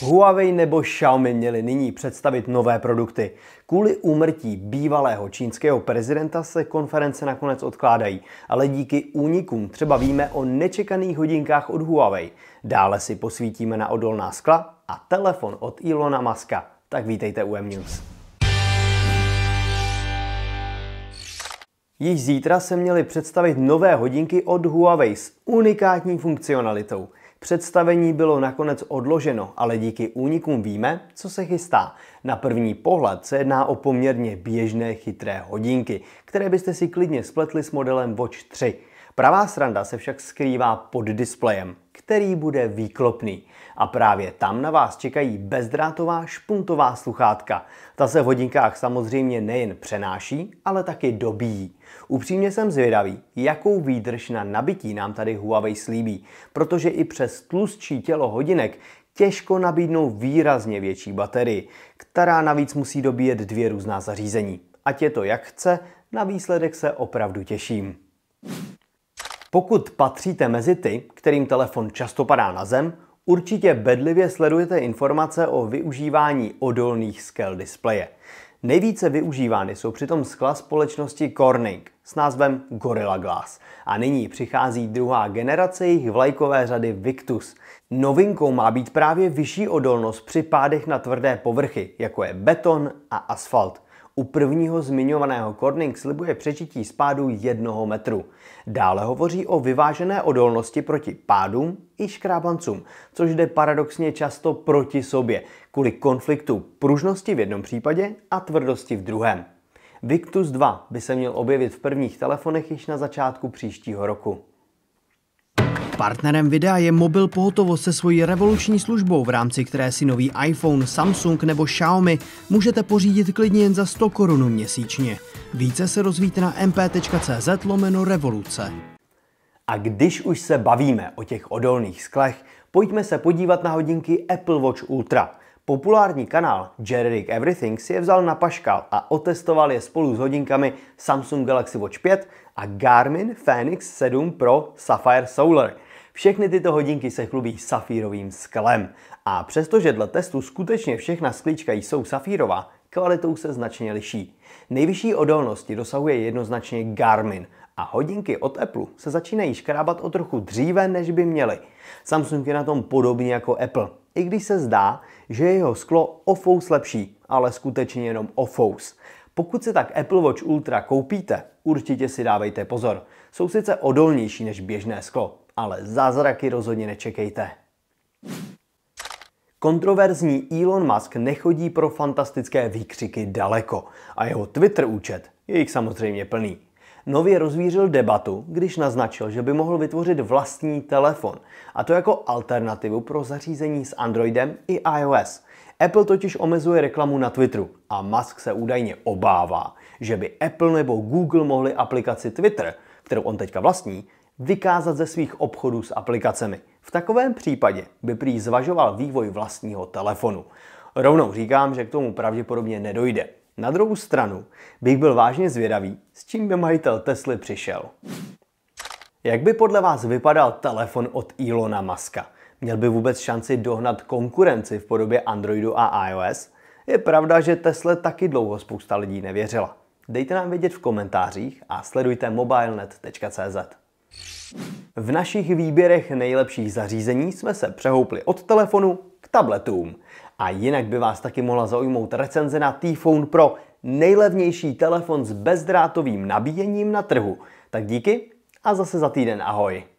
Huawei nebo Xiaomi měli nyní představit nové produkty. Kvůli úmrtí bývalého čínského prezidenta se konference nakonec odkládají, ale díky únikům třeba víme o nečekaných hodinkách od Huawei. Dále si posvítíme na odolná skla a telefon od Ilona Maska. Tak vítejte u MNews. news Již zítra se měly představit nové hodinky od Huawei s unikátní funkcionalitou – Představení bylo nakonec odloženo, ale díky únikům víme, co se chystá. Na první pohled se jedná o poměrně běžné chytré hodinky, které byste si klidně spletli s modelem Watch 3. Pravá sranda se však skrývá pod displejem, který bude výklopný. A právě tam na vás čekají bezdrátová špuntová sluchátka. Ta se v hodinkách samozřejmě nejen přenáší, ale taky dobíjí. Upřímně jsem zvědavý, jakou výdrž na nabití nám tady Huawei slíbí, protože i přes tlustší tělo hodinek těžko nabídnou výrazně větší baterii, která navíc musí dobíjet dvě různá zařízení. Ať je to jak chce, na výsledek se opravdu těším. Pokud patříte mezi ty, kterým telefon často padá na zem, určitě bedlivě sledujete informace o využívání odolných skel displeje. Nejvíce využívány jsou přitom skla společnosti Corning s názvem Gorilla Glass a nyní přichází druhá generace jejich vlajkové řady Victus. Novinkou má být právě vyšší odolnost při pádech na tvrdé povrchy, jako je beton a asfalt. U prvního zmiňovaného Corning slibuje přežití z pádu jednoho metru. Dále hovoří o vyvážené odolnosti proti pádům i škrábancům, což jde paradoxně často proti sobě, kvůli konfliktu pružnosti v jednom případě a tvrdosti v druhém. Victus 2 by se měl objevit v prvních telefonech již na začátku příštího roku. Partnerem videa je mobil pohotovo se svojí revoluční službou, v rámci které si nový iPhone, Samsung nebo Xiaomi můžete pořídit klidně jen za 100 korun měsíčně. Více se rozvíte na mp.cz lomeno revoluce. A když už se bavíme o těch odolných sklech, pojďme se podívat na hodinky Apple Watch Ultra. Populární kanál Jerrick Everything si je vzal na paškal a otestoval je spolu s hodinkami Samsung Galaxy Watch 5 a Garmin Fenix 7 Pro Sapphire Solar – všechny tyto hodinky se chlubí safírovým sklem. A přestože dle testu skutečně všechna sklíčka jsou safírová, kvalitou se značně liší. Nejvyšší odolnosti dosahuje jednoznačně Garmin a hodinky od Apple se začínají škrábat o trochu dříve, než by měly. Samsung je na tom podobně jako Apple, i když se zdá, že je jeho sklo o fous lepší, ale skutečně jenom o fous. Pokud si tak Apple Watch Ultra koupíte, určitě si dávejte pozor. Jsou sice odolnější než běžné sklo, ale zázraky rozhodně nečekejte. Kontroverzní Elon Musk nechodí pro fantastické výkřiky daleko a jeho Twitter účet je jich samozřejmě plný. Nově rozvířil debatu, když naznačil, že by mohl vytvořit vlastní telefon, a to jako alternativu pro zařízení s Androidem i iOS. Apple totiž omezuje reklamu na Twitteru a Musk se údajně obává, že by Apple nebo Google mohli aplikaci Twitter, kterou on teďka vlastní, vykázat ze svých obchodů s aplikacemi. V takovém případě by prý zvažoval vývoj vlastního telefonu. Rovnou říkám, že k tomu pravděpodobně nedojde. Na druhou stranu bych byl vážně zvědavý, s čím by majitel Tesly přišel. Jak by podle vás vypadal telefon od Elona Muska? Měl by vůbec šanci dohnat konkurenci v podobě Androidu a iOS? Je pravda, že Tesla taky dlouho spousta lidí nevěřila. Dejte nám vědět v komentářích a sledujte mobilenet.cz. V našich výběrech nejlepších zařízení jsme se přehoupli od telefonu k tabletům. A jinak by vás taky mohla zaujmout recenze na T-Phone Pro, nejlevnější telefon s bezdrátovým nabíjením na trhu. Tak díky a zase za týden ahoj.